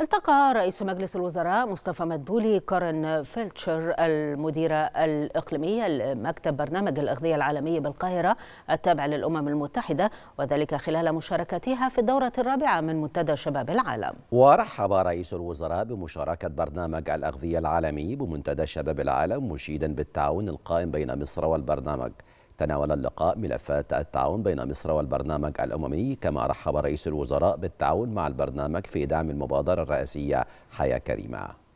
التقى رئيس مجلس الوزراء مصطفى مدبولي كارن فيلتشر المديرة الإقليمية لمكتب برنامج الأغذية العالمي بالقاهرة التابع للأمم المتحدة وذلك خلال مشاركتها في الدورة الرابعة من منتدى شباب العالم ورحب رئيس الوزراء بمشاركة برنامج الأغذية العالمي بمنتدى شباب العالم مشيدا بالتعاون القائم بين مصر والبرنامج تناول اللقاء ملفات التعاون بين مصر والبرنامج الأممي كما رحب رئيس الوزراء بالتعاون مع البرنامج في دعم المبادرة الرئاسية حياة كريمة